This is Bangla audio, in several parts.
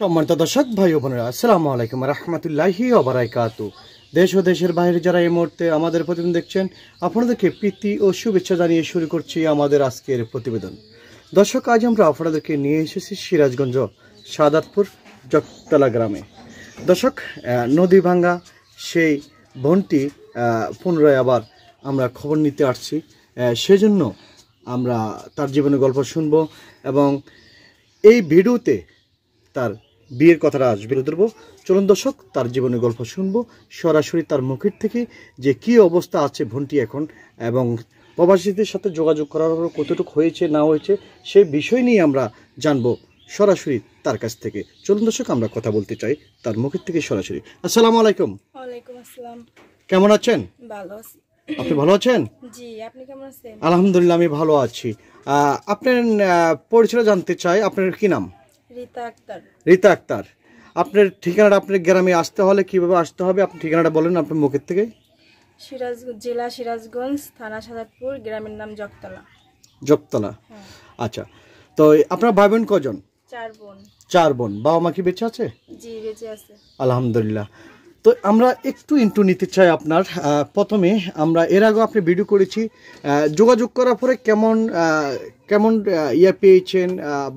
সম্মানিত দর্শক ভাই বোনেরা আসসালামু আলাইকুম রহমতুল্লাহি অবরাইকাত দেশ ও দেশের বাইরে যারা এই মুহূর্তে আমাদের প্রতিবেদন দেখছেন আপনাদেরকে প্রীতি ও শুভেচ্ছা জানিয়ে শুরু করছি আমাদের আজকের প্রতিবেদন দর্শক আজ আমরা আপনাদেরকে নিয়ে এসেছি সিরাজগঞ্জ সাদাতপুর জগতলা গ্রামে দর্শক নদী ভাঙ্গা সেই বনটি পুনরায় আবার আমরা খবর নিতে আসছি সেজন্য আমরা তার জীবনের গল্প শুনব এবং এই ভিডিওতে তার বিয়ের কথাটা আসবে ধরবো চলুন দর্শক তার জীবনের গল্প শুনবো সরাসরি তার মুখের থেকে যে কি অবস্থা আছে ভন্টি এখন এবং প্রবাসীদের সাথে যোগাযোগ করার কতটুকু হয়েছে না হয়েছে সেই বিষয় নিয়ে আমরা জানবো সরাসরি তার কাছ থেকে চলুন দর্শক আমরা কথা বলতে চাই তার মুখের থেকে সরাসরি আসসালামু আলাইকুম আসসালাম কেমন আছেন আপনি ভালো আছেন আছেন আলহামদুলিল্লাহ আমি ভালো আছি আপনার পরিচয় জানতে চাই আপনার কি নাম রিতা আক্তার আক্তার আপনার ঠিকানাটা আপনার গ্রামে আসতে হলে কিভাবে আসতে হবে আপনি ঠিকানাটা বলেন আপনার মুখের থেকে সিরাজগঞ্জ জেলা সিরাজগঞ্জ থানা সাদাতপুর গ্রামের নাম জকতলা জকতলা হ্যাঁ। আচ্ছা তো আপনার ভাই বোন কজন চার বোন চার বোন বাবা মা কি বেঁচে আছে জি বেঁচে আছে আলহামদুলিল্লাহ তো আমরা একটু ইন্টু নিতে চাই আপনার প্রথমে আমরা এর আগেও আপনি ভিডিও করেছি যোগাযোগ করার পরে কেমন কেমন ইয়ে পেয়েছেন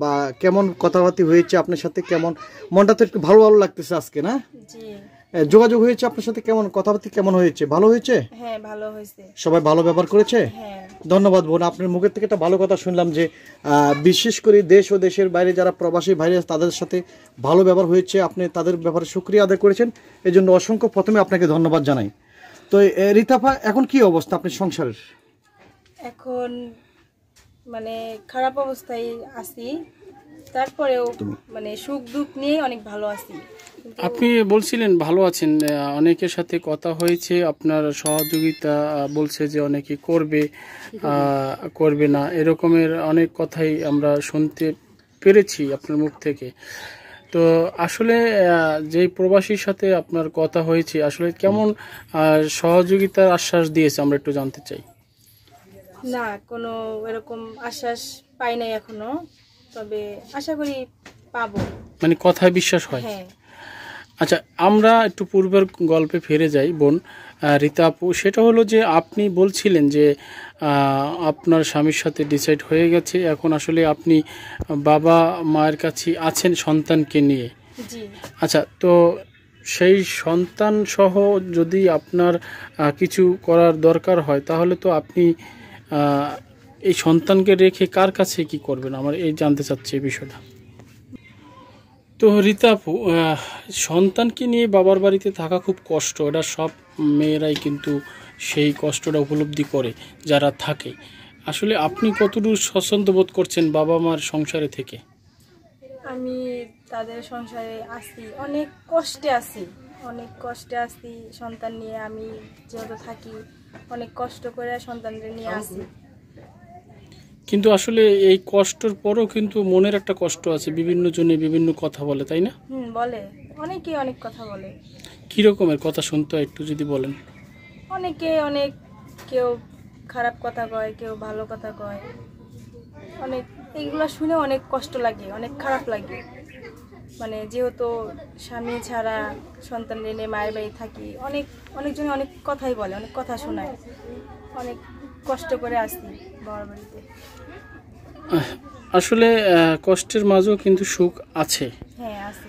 বা কেমন কথাবার্তি হয়েছে আপনার সাথে কেমন মনটা তো একটু ভালো ভালো লাগতেছে আজকে না যোগাযোগ হয়েছে আপনার সাথে কেমন কথাবার্তি কেমন হয়েছে ভালো হয়েছে হ্যাঁ, ভালো সবাই ভালো ব্যবহার করেছে হ্যাঁ ধন্যবাদ বোন আপনার মুখের থেকে একটা ভালো কথা শুনলাম যে বিশেষ করে দেশ ও দেশের বাইরে যারা প্রবাসী ভাইরে তাদের সাথে ভালো ব্যবহার হয়েছে আপনি তাদের ব্যাপারে সুক্রিয়া আদায় করেছেন এই জন্য অসংখ্য প্রথমে আপনাকে ধন্যবাদ জানাই তো রিতাফা এখন কি অবস্থা আপনি সংসারের এখন মানে খারাপ অবস্থায় আছি তারপরেও মানে সুখ দুঃখ নিয়ে অনেক ভালো আছি আপনি বলছিলেন ভালো আছেন অনেকের সাথে কথা হয়েছে আপনার সহযোগিতা বলছে যে অনেকে করবে করবে না এরকমের অনেক কথাই আমরা শুনতে পেরেছি আপনার মুখ থেকে তো আসলে যে প্রবাসীর সাথে আপনার কথা হয়েছে আসলে কেমন সহযোগিতার আশ্বাস দিয়েছে আমরা একটু জানতে চাই না কোনো এরকম আশ্বাস পাই নাই এখনো তবে আশা করি পাবো মানে কথায় বিশ্বাস হয় হ্যাঁ আচ্ছা আমরা একটু পূর্বের গল্পে ফিরে যাই বোন আপু সেটা হলো যে আপনি বলছিলেন যে আপনার স্বামীর সাথে ডিসাইড হয়ে গেছে এখন আসলে আপনি বাবা মায়ের কাছে আছেন সন্তানকে নিয়ে আচ্ছা তো সেই সন্তান সহ যদি আপনার কিছু করার দরকার হয় তাহলে তো আপনি এই সন্তানকে রেখে কার কাছে কি করবেন আমার এই জানতে চাচ্ছি এই বিষয়টা তো রীতাপু সন্তানকে নিয়ে বাবার বাড়িতে থাকা খুব কষ্ট এটা সব মেয়েরাই কিন্তু সেই কষ্টটা উপলব্ধি করে যারা থাকে আসলে আপনি কতটুকু স্বচ্ছন্দ বোধ করছেন বাবা মার সংসারে থেকে আমি তাদের সংসারে আসি অনেক কষ্টে আসি অনেক কষ্টে আসি সন্তান নিয়ে আমি যেহেতু থাকি অনেক কষ্ট করে সন্তানদের নিয়ে আসি কিন্তু আসলে এই কষ্টর পরও কিন্তু মনের একটা কষ্ট আছে বিভিন্ন জনে বিভিন্ন কথা বলে তাই না হুম বলে অনেকে অনেক কথা বলে কি রকমের কথা শুনতে একটু যদি বলেন অনেকে অনেক কেউ খারাপ কথা কয় কেউ ভালো কথা কয় অনেক এইগুলো শুনে অনেক কষ্ট লাগে অনেক খারাপ লাগে মানে যেহেতু স্বামী ছাড়া সন্তান নিয়ে মায়ের বাড়ি থাকি অনেক অনেকজনে অনেক কথাই বলে অনেক কথা শোনায় অনেক কষ্ট করে আসি বাবার বাড়িতে আসলে কষ্টের মাঝেও কিন্তু সুখ আছে হ্যাঁ, আছে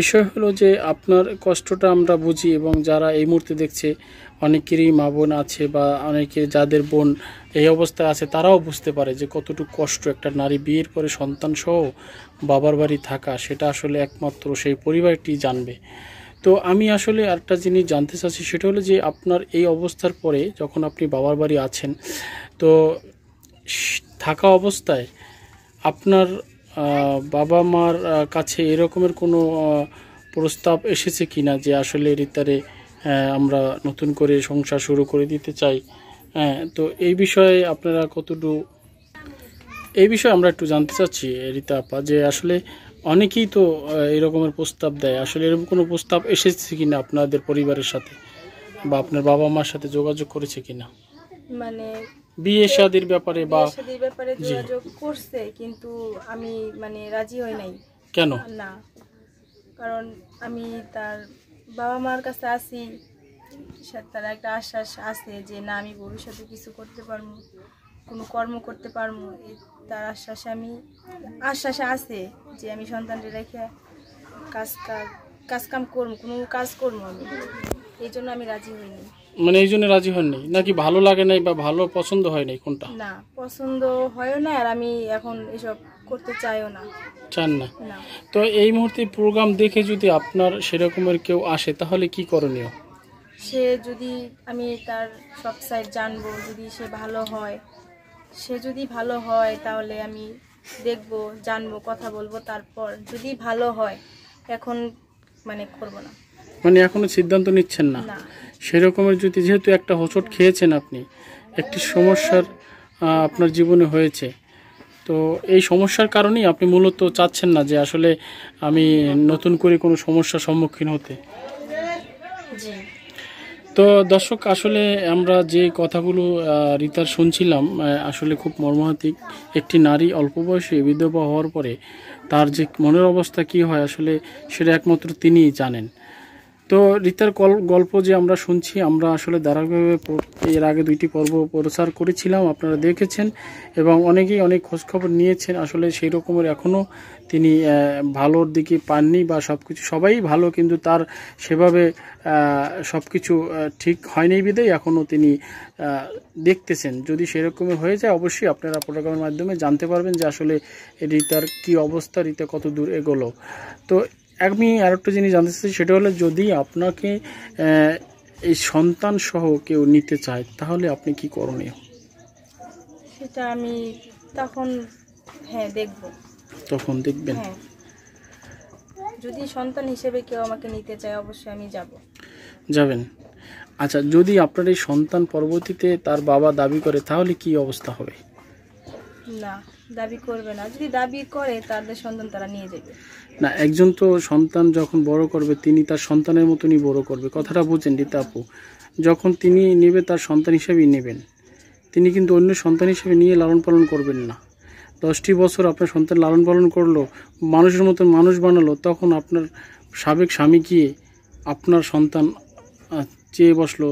বিষয় হলো যে আপনার কষ্টটা আমরা বুঝি এবং যারা এই মুহূর্তে দেখছে অনেকেরই মা বোন আছে বা অনেকে যাদের বোন এই অবস্থায় আছে তারাও বুঝতে পারে যে কতটুকু কষ্ট একটা নারী বিয়ের পরে সন্তান সহ বাবার বাড়ি থাকা সেটা আসলে একমাত্র সেই পরিবারটি জানবে তো আমি আসলে একটা জিনিস জানতে চাচ্ছি সেটা হলো যে আপনার এই অবস্থার পরে যখন আপনি বাবার বাড়ি আছেন তো থাকা অবস্থায় আপনার বাবা মার কাছে এরকমের কোনো প্রস্তাব এসেছে কি না যে আসলে রিতারে আমরা নতুন করে সংসার শুরু করে দিতে চাই হ্যাঁ তো এই বিষয়ে আপনারা কতটুকু এই বিষয়ে আমরা একটু জানতে চাচ্ছি রিতা আপা যে আসলে অনেকেই তো এরকমের প্রস্তাব দেয় আসলে এরকম কোনো প্রস্তাব এসেছে কিনা আপনাদের পরিবারের সাথে বা আপনার বাবা মার সাথে যোগাযোগ করেছে কিনা মানে বিয়ে শাদির ব্যাপারে বা শাদির ব্যাপারে যোগাযোগ করছে কিন্তু আমি মানে রাজি হই নাই কেন না কারণ আমি তার বাবা মার কাছে আছি তার একটা আশ্বাস আছে যে না আমি ভবিষ্যতে কিছু করতে পারবো কোনো কর্ম করতে পারবো তার আশ্বাসে আমি আশ্বাসে আছে যে আমি সন্তানটা রেখে কাজ কাজ কাম করব কোনো কাজ করবো আমি এই জন্য আমি রাজি হইনি মানে এই জন্য রাজি হননি নাকি ভালো লাগে নাই বা ভালো পছন্দ হয় নাই কোনটা না পছন্দ হয় না আর আমি এখন এসব করতে চাইও না চান না তো এই মুহূর্তে প্রোগ্রাম দেখে যদি আপনার সেরকমের কেউ আসে তাহলে কি করণীয় সে যদি আমি তার সব সাইড জানবো যদি সে ভালো হয় সে যদি ভালো হয় তাহলে আমি দেখব জানবো কথা বলবো তারপর যদি ভালো হয় এখন মানে করব না মানে এখনো সিদ্ধান্ত নিচ্ছেন না না সেরকমের যদি যেহেতু একটা হোঁচট খেয়েছেন আপনি একটি সমস্যার আপনার জীবনে হয়েছে তো এই সমস্যার কারণেই আপনি মূলত চাচ্ছেন না যে আসলে আমি নতুন করে কোনো সমস্যার সম্মুখীন হতে জি তো দর্শক আসলে আমরা যে কথাগুলো রিতার শুনছিলাম আসলে খুব মর্মাহাতিক একটি নারী অল্প বয়সে বিধবা হওয়ার পরে তার যে মনের অবস্থা কি হয় আসলে সেটা একমাত্র তিনিই জানেন তো রিতার গল্প যে আমরা শুনছি আমরা আসলে ধারাবাহিকভাবে এর আগে দুইটি পর্ব প্রচার করেছিলাম আপনারা দেখেছেন এবং অনেকেই অনেক খোঁজখবর নিয়েছেন আসলে সেই রকমের এখনও তিনি ভালোর দিকে পাননি বা সব কিছু সবাই ভালো কিন্তু তার সেভাবে সব কিছু ঠিক হয়নি বিদেয় এখনও তিনি দেখতেছেন যদি সেরকমের হয়ে যায় অবশ্যই আপনারা প্রোগ্রামের মাধ্যমে জানতে পারবেন যে আসলে রিতার কি অবস্থা রিতা কত দূর এগোলো তো আমি আর একটা জিনিস জানতে চাই সেটা হলো যদি আপনাকে এই সন্তান সহ কেউ নিতে চায় তাহলে আপনি কি করণীয় সেটা আমি তখন হ্যাঁ দেখব তখন দেখবেন হ্যাঁ। যদি সন্তান হিসেবে কেউ আমাকে নিতে চায় অবশ্যই আমি যাব যাবেন আচ্ছা যদি আপনার এই সন্তান পরবর্তীতে তার বাবা দাবি করে তাহলে কি অবস্থা হবে না দাবি করবে না যদি দাবি করে তাদের সন্তান তারা নিয়ে যাবে না একজন তো সন্তান যখন বড় করবে তিনি তার সন্তানের মতনই বড় করবে কথাটা বুঝেন রীতা আপু যখন তিনি নেবে তার সন্তান হিসেবেই নেবেন তিনি কিন্তু অন্য সন্তান হিসেবে নিয়ে লালন পালন করবেন না দশটি বছর আপনার সন্তান লালন পালন করলো মানুষের মতন মানুষ বানালো তখন আপনার সাবেক স্বামী গিয়ে আপনার সন্তান চেয়ে বসলো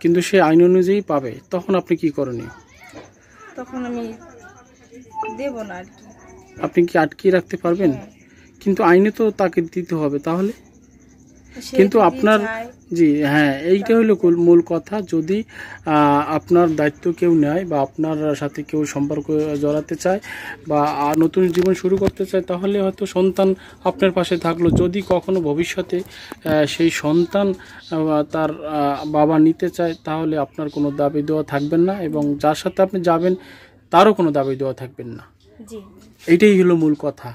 কিন্তু সে আইন অনুযায়ী পাবে তখন আপনি কি করণীয় তখন আমি দেব না আর কি আপনি কি আটকিয়ে রাখতে পারবেন হ্যাঁ। কিন্তু আইনে তো তাকে দিতে হবে তাহলে কিন্তু আপনার জি হ্যাঁ এইটা হলো মূল কথা যদি আপনার দায়িত্ব কেউ নেয় বা আপনার সাথে কেউ সম্পর্ক জড়াতে চায় বা নতুন জীবন শুরু করতে চায় তাহলে হয়তো সন্তান আপনার পাশে থাকলো যদি কখনো ভবিষ্যতে সেই সন্তান তার বাবা নিতে চায় তাহলে আপনার কোনো দাবি দেওয়া থাকবেন না এবং যার সাথে আপনি যাবেন তারও কোনো দাবি দেওয়া থাকবেন না এটাই হলো মূল কথা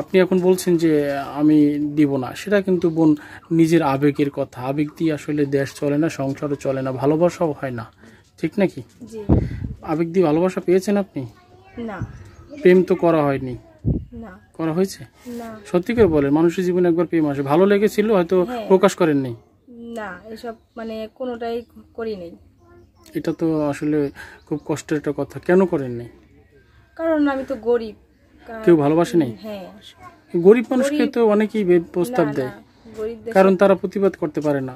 আপনি এখন বলছেন যে আমি দিব না সেটা কিন্তু বোন নিজের আবেগের কথা আবেগ দিয়ে আসলে দেশ চলে না সংসারও চলে না ভালোবাসাও হয় না ঠিক নাকি আবেগ দিয়ে ভালোবাসা পেয়েছেন আপনি না প্রেম তো করা হয়নি করা হয়েছে সত্যি করে বলেন মানুষের জীবনে একবার প্রেম আসে ভালো লেগেছিল হয়তো হ্যাঁ। প্রকাশ করেননি না এসব মানে কোনোটাই করি নেই এটা তো আসলে খুব কষ্টের একটা কথা কেন করেননি কারণ আমি তো গরিব কেউ ভালোবাসে নেই হ্যাঁ। গরিব মানুষকে তো অনেকেই প্রস্তাব দেয় কারণ তারা প্রতিবাদ করতে পারে না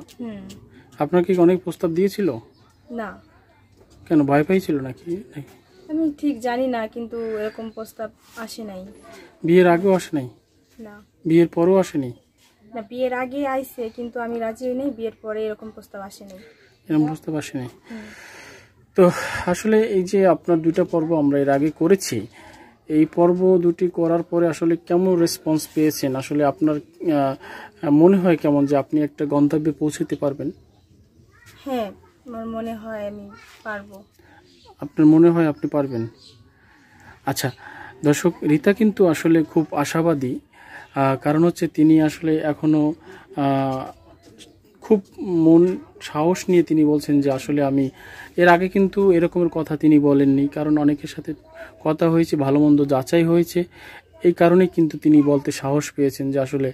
আপনার কি অনেক প্রস্তাব দিয়েছিল না কেন ভয় পাইছিল নাকি আমি ঠিক জানি না কিন্তু এরকম প্রস্তাব আসে নাই বিয়ের আগেও আসে নাই না বিয়ের পরেও আসেনি না বিয়ের আগে আইসে কিন্তু আমি রাজি হই নাই বিয়ের পরে এরকম প্রস্তাব আসেনি এরকম বুঝতে পারছি তো আসলে এই যে আপনার দুইটা পর্ব আমরা এর আগে করেছি এই পর্ব দুটি করার পরে আসলে কেমন রেসপন্স পেয়েছেন আসলে আপনার মনে হয় কেমন যে আপনি একটা গন্তব্যে পৌঁছতে পারবেন হ্যাঁ আমার মনে হয় আমি পারবো আপনার মনে হয় আপনি পারবেন আচ্ছা দর্শক রীতা কিন্তু আসলে খুব আশাবাদী কারণ হচ্ছে তিনি আসলে এখনও খুব মন সাহস নিয়ে তিনি বলছেন যে আসলে আমি এর আগে কিন্তু এরকমের কথা তিনি বলেননি কারণ অনেকের সাথে কথা হয়েছে ভালো মন্দ যাচাই হয়েছে এই কারণে কিন্তু তিনি বলতে সাহস পেয়েছেন যে আসলে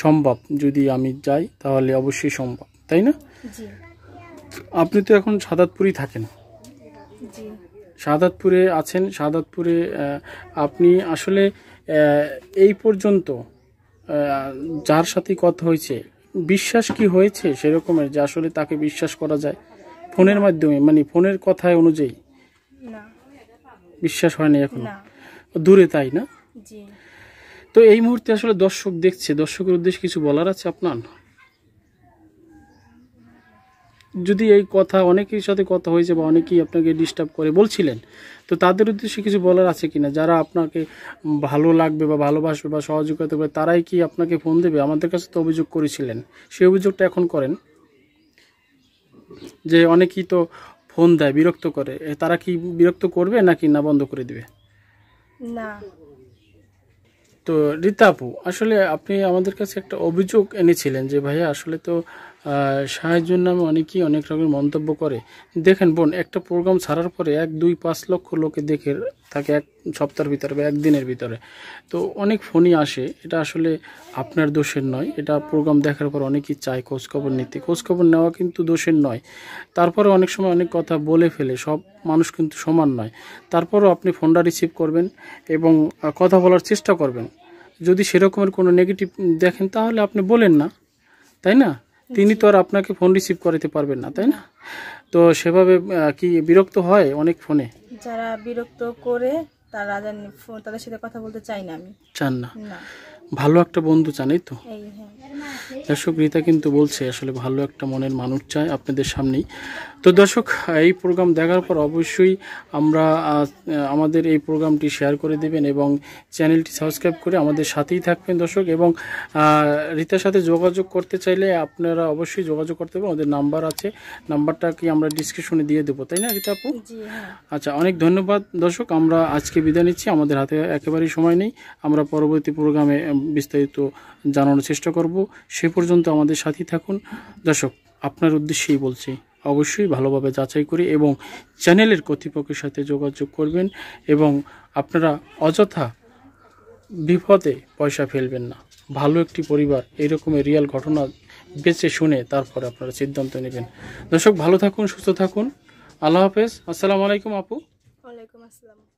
সম্ভব যদি আমি যাই তাহলে অবশ্যই সম্ভব তাই না আপনি তো এখন সাদাতপুরেই থাকেন সাদাতপুরে আছেন সাদাতপুরে আপনি আসলে এই পর্যন্ত যার সাথে কথা হয়েছে বিশ্বাস কি হয়েছে সেরকমের যে আসলে তাকে বিশ্বাস করা যায় ফোনের মাধ্যমে মানে ফোনের কথায় অনুযায়ী বিশ্বাস হয়নি এখন দূরে তাই না তো এই মুহূর্তে আসলে দর্শক দেখছে দর্শকের উদ্দেশ্যে কিছু বলার আছে আপনার যদি এই কথা অনেকের সাথে কথা হয়েছে বা অনেকেই আপনাকে ডিস্টার্ব করে বলছিলেন তো তাদের উদ্দেশ্যে কিছু বলার আছে কি না যারা আপনাকে ভালো লাগবে বা ভালোবাসবে বা সহযোগিতা করবে তারাই কি আপনাকে ফোন দেবে আমাদের কাছে তো অভিযোগ করেছিলেন সেই অভিযোগটা এখন করেন যে অনেকেই তো ফোন দেয় বিরক্ত করে তারা কি বিরক্ত করবে নাকি না বন্ধ করে দেবে না তো রীতা আপু আসলে আপনি আমাদের কাছে একটা অভিযোগ এনেছিলেন যে ভাইয়া আসলে তো সাহায্যের নামে অনেকেই অনেক রকমের মন্তব্য করে দেখেন বোন একটা প্রোগ্রাম ছাড়ার পরে এক দুই পাঁচ লক্ষ লোকে দেখে থাকে এক সপ্তাহের ভিতরে বা একদিনের ভিতরে তো অনেক ফোনই আসে এটা আসলে আপনার দোষের নয় এটা প্রোগ্রাম দেখার পর অনেকেই চায় খোঁজখবর নিতে খোঁজখবর নেওয়া কিন্তু দোষের নয় তারপরে অনেক সময় অনেক কথা বলে ফেলে সব মানুষ কিন্তু সমান নয় তারপরও আপনি ফোনটা রিসিভ করবেন এবং কথা বলার চেষ্টা করবেন যদি সেরকমের কোনো নেগেটিভ দেখেন তাহলে আপনি বলেন না তাই না তিনি তো আর আপনাকে ফোন রিসিভ করাতে পারবেন না তাই না তো সেভাবে কি বিরক্ত হয় অনেক ফোনে যারা বিরক্ত করে তারা জানি তাদের সাথে কথা বলতে চাই না আমি চান না ভালো একটা বন্ধু চানই তো হ্যাঁ। দর্শক রীতা কিন্তু বলছে আসলে ভালো একটা মনের মানুষ চায় আপনাদের সামনেই তো দর্শক এই প্রোগ্রাম দেখার পর অবশ্যই আমরা আমাদের এই প্রোগ্রামটি শেয়ার করে দেবেন এবং চ্যানেলটি সাবস্ক্রাইব করে আমাদের সাথেই থাকবেন দর্শক এবং রীতার সাথে যোগাযোগ করতে চাইলে আপনারা অবশ্যই যোগাযোগ করতে পারবেন ওদের নাম্বার আছে নাম্বারটা কি আমরা ডিসক্রিপশনে দিয়ে দেবো তাই না রীতা আপু হ্যাঁ। আচ্ছা অনেক ধন্যবাদ দর্শক আমরা আজকে বিদায় নিচ্ছি আমাদের হাতে একেবারেই সময় নেই আমরা পরবর্তী প্রোগ্রামে বিস্তারিত জানানোর চেষ্টা করব সে পর্যন্ত আমাদের সাথেই থাকুন দর্শক আপনার উদ্দেশ্যেই বলছি অবশ্যই ভালোভাবে যাচাই করি এবং চ্যানেলের কর্তৃপক্ষের সাথে যোগাযোগ করবেন এবং আপনারা অযথা বিপদে পয়সা ফেলবেন না ভালো একটি পরিবার এরকমের রিয়াল ঘটনা বেঁচে শুনে তারপরে আপনারা সিদ্ধান্ত নেবেন দর্শক ভালো থাকুন সুস্থ থাকুন আল্লাহ হাফেজ আসসালামু আলাইকুম আপু ওয়ালাইকুম আসসালাম